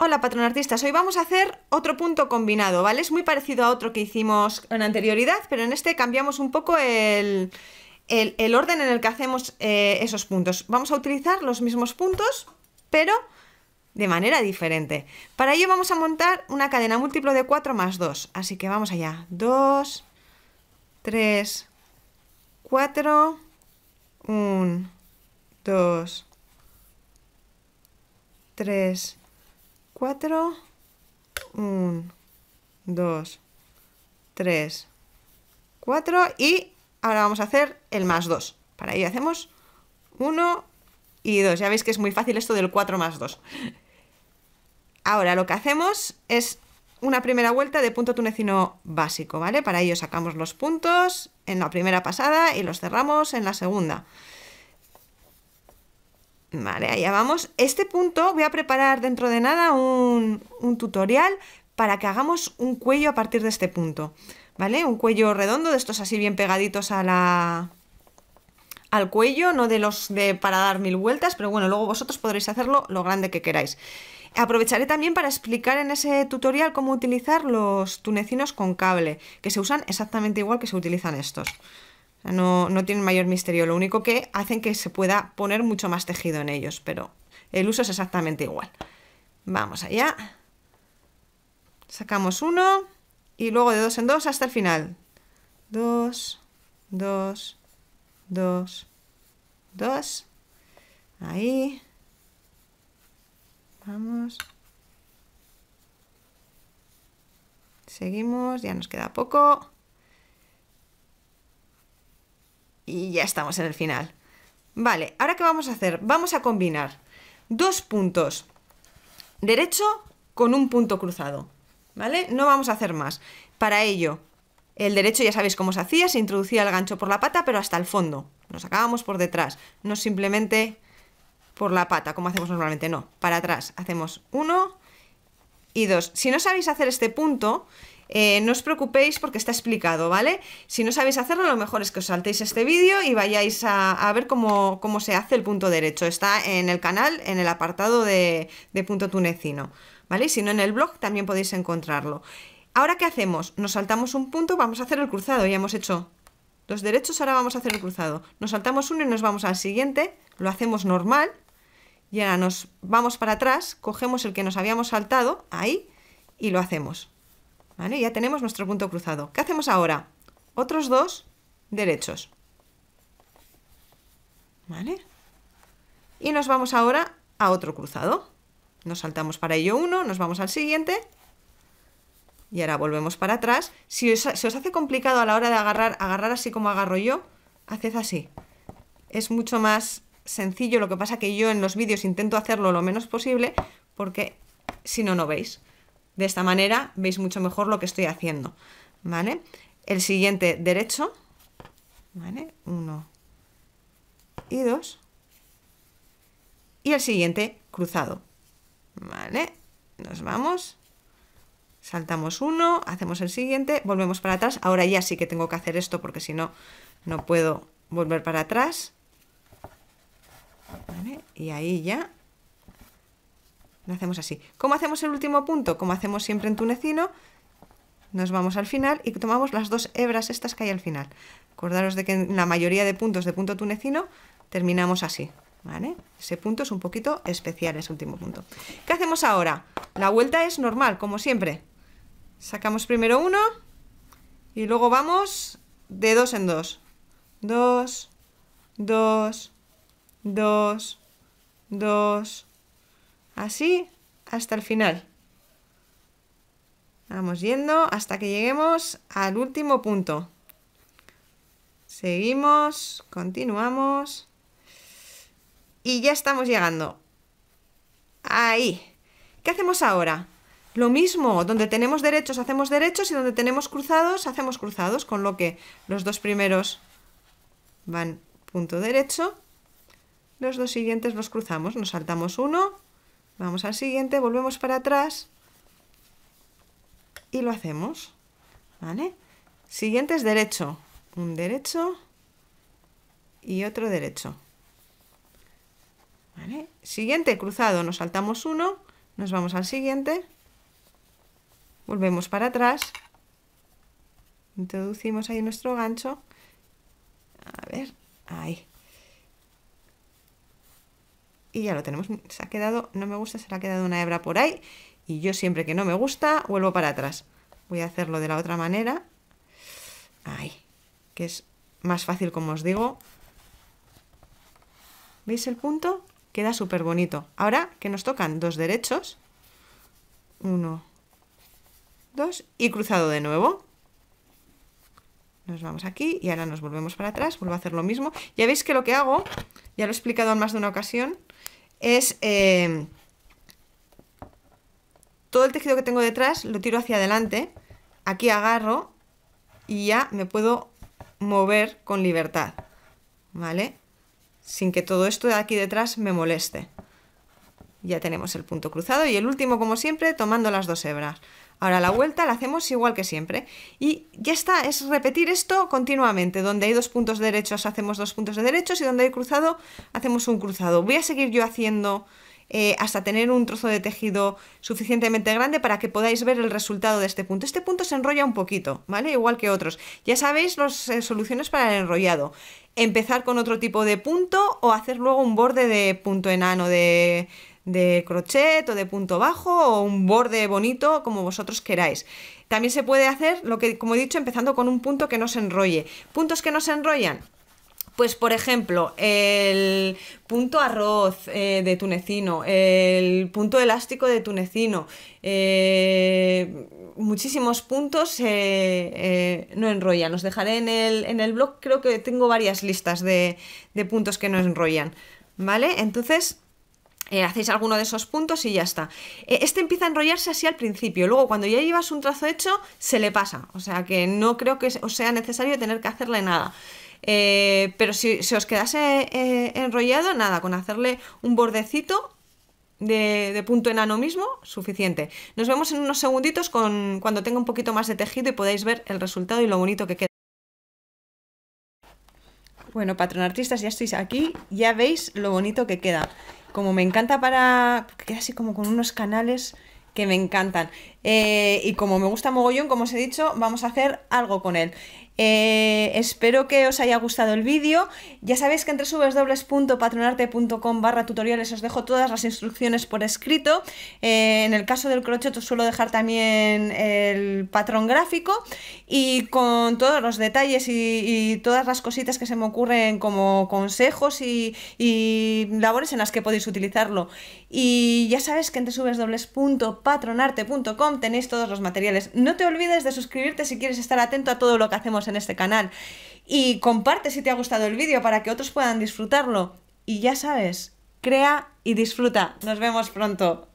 Hola patrón artistas, hoy vamos a hacer otro punto combinado, ¿vale? Es muy parecido a otro que hicimos en anterioridad, pero en este cambiamos un poco el, orden en el que hacemos eh, esos puntos. Vamos a utilizar los mismos puntos, pero de manera diferente. Para ello vamos a montar una cadena múltiplo de 4 más 2, así que vamos allá. 2, 3, 4, 1, 2, 3, 4, 1, 2, 3, 4 y ahora vamos a hacer el más 2. Para ello hacemos 1 y 2. Ya veis que es muy fácil esto del 4 más 2. Ahora lo que hacemos es una primera vuelta de punto tunecino básico, ¿vale? Para ello sacamos los puntos en la primera pasada y los cerramos en la segunda. Vale, allá vamos. Este punto voy a preparar dentro de nada un, tutorial para que hagamos un cuello a partir de este punto. ¿Vale? Un cuello redondo de estos así bien pegaditos a la al cuello, no de los de para dar mil vueltas, pero bueno, luego vosotros podréis hacerlo lo grande que queráis. Aprovecharé también para explicar en ese tutorial cómo utilizar los tunecinos con cable, que se usan exactamente igual que se utilizan estos. No, tienen mayor misterio, lo único que hacen que se pueda poner mucho más tejido en ellos, pero el uso es exactamente igual. Vamos allá. Sacamos uno y luego de dos en dos hasta el final. Dos, dos, dos, dos. Ahí. Vamos. Seguimos, ya nos queda poco. y ya estamos en el final. Vale, ahora qué vamos a hacer? Vamos a combinar dos puntos derecho con un punto cruzado, ¿vale? No vamos a hacer más. Para ello, el derecho ya sabéis cómo se hacía, se introducía el gancho por la pata, pero hasta el fondo. nos sacábamos por detrás, no simplemente por la pata, como hacemos normalmente, no, para atrás. Hacemos uno y dos. Si no sabéis hacer este punto, eh, no os preocupéis porque está explicado, ¿vale? Si no sabéis hacerlo, lo mejor es que os saltéis este vídeo y vayáis a, ver cómo, se hace el punto derecho. Está en el canal, en el apartado de, punto tunecino, ¿vale? si no, en el blog también podéis encontrarlo. Ahora, ¿qué hacemos? Nos saltamos un punto, vamos a hacer el cruzado, ya hemos hecho los derechos, ahora vamos a hacer el cruzado. Nos saltamos uno y nos vamos al siguiente, lo hacemos normal, y ahora nos vamos para atrás, cogemos el que nos habíamos saltado, ahí, y lo hacemos. Ya tenemos nuestro punto cruzado. ¿Qué hacemos ahora? Otros dos derechos. ¿Vale? Y nos vamos ahora a otro cruzado. Nos saltamos para ello uno, nos vamos al siguiente. Y ahora volvemos para atrás. Si os, se os hace complicado a la hora de agarrar, agarrar así como agarro yo, haced así. Es mucho más sencillo, lo que pasa que yo en los vídeos intento hacerlo lo menos posible porque si no, no veis. De esta manera veis mucho mejor lo que estoy haciendo, ¿vale? El siguiente derecho, ¿vale? Uno y dos. Y el siguiente cruzado, ¿vale? Nos vamos, saltamos uno, hacemos el siguiente, volvemos para atrás. Ahora ya sí que tengo que hacer esto porque si no, no puedo volver para atrás. Y ahí ya lo hacemos así. ¿Cómo hacemos el último punto? Como hacemos siempre en tunecino, nos vamos al final y tomamos las dos hebras estas que hay al final. Acordaros de que en la mayoría de puntos de punto tunecino terminamos así. ¿Vale? Ese punto es un poquito especial, ese último punto. ¿Qué hacemos ahora? La vuelta es normal, como siempre. Sacamos primero uno y luego vamos de dos en dos. Dos, dos, dos, dos, Así hasta el final. Vamos yendo hasta que lleguemos al último punto. Seguimos, continuamos. Y ya estamos llegando. Ahí. ¿Qué hacemos ahora? Lo mismo, donde tenemos derechos hacemos derechos y donde tenemos cruzados hacemos cruzados, con lo que los dos primeros van punto derecho, los dos siguientes los cruzamos, nos saltamos uno Vamos al siguiente, volvemos para atrás y lo hacemos. Siguiente es derecho. Un derecho y otro derecho. Siguiente cruzado, nos saltamos uno, nos vamos al siguiente, volvemos para atrás, introducimos ahí nuestro gancho. A ver, ahí y ya lo tenemos. Se ha quedado, no me gusta, se le ha quedado una hebra por ahí y yo siempre que no me gusta vuelvo para atrás. Voy a hacerlo de la otra manera. ay que es más fácil como os digo. ¿Veis el punto? Queda súper bonito. Ahora que nos tocan dos derechos. Uno, dos y cruzado de nuevo nos vamos aquí y ahora nos volvemos para atrás, vuelvo a hacer lo mismo. Ya veis que lo que hago, ya lo he explicado en más de una ocasión, es eh, todo el tejido que tengo detrás lo tiro hacia adelante, aquí agarro y ya me puedo mover con libertad, ¿vale? Sin que todo esto de aquí detrás me moleste. Ya tenemos el punto cruzado y el último, como siempre, tomando las dos hebras. Ahora la vuelta la hacemos igual que siempre. Y ya está, es repetir esto continuamente. Donde hay dos puntos derechos hacemos dos puntos de derechos y donde hay cruzado hacemos un cruzado. Voy a seguir yo haciendo eh, hasta tener un trozo de tejido suficientemente grande para que podáis ver el resultado de este punto. Este punto se enrolla un poquito, ¿vale? Igual que otros. Ya sabéis las eh, soluciones para el enrollado. Empezar con otro tipo de punto o hacer luego un borde de punto enano de de crochet o de punto bajo o un borde bonito como vosotros queráis. También se puede hacer lo que, como he dicho, empezando con un punto que no se enrolle. Puntos que no se enrollan, pues por ejemplo, el punto arroz eh, de tunecino, el punto elástico de tunecino, eh, muchísimos puntos eh, no enrollan. Los dejaré en el, en el blog, creo que tengo varias listas de, de puntos que no enrollan. ¿Vale? Entonces, eh, hacéis alguno de esos puntos y ya está. E, este empieza a enrollarse así al principio, luego cuando ya llevas un trazo hecho se le pasa, o sea que no creo que os sea necesario tener que hacerle nada. Eh, pero si se os quedase eh, enrollado, nada, con hacerle un bordecito de, punto enano mismo, suficiente. Nos vemos en unos segunditos con, cuando tenga un poquito más de tejido y podáis ver el resultado y lo bonito que queda. Bueno, artistas, ya estáis aquí, ya veis lo bonito que queda como me encanta para... queda así como con unos canales que me encantan. Eh, y como me gusta mogollón, como os he dicho, vamos a hacer algo con él. Eh, espero que os haya gustado el vídeo. Ya sabéis que en www.patronarte.com barra tutoriales os dejo todas las instrucciones por escrito. Eh, en el caso del crochet os suelo dejar también el patrón gráfico y con todos los detalles y, todas las cositas que se me ocurren como consejos y, labores en las que podéis utilizarlo. Y ya sabéis que en www.patronarte.com tenéis todos los materiales. No te olvides de suscribirte si quieres estar atento a todo lo que hacemos en este canal. Y comparte si te ha gustado el vídeo para que otros puedan disfrutarlo. Y ya sabes, crea y disfruta. Nos vemos pronto.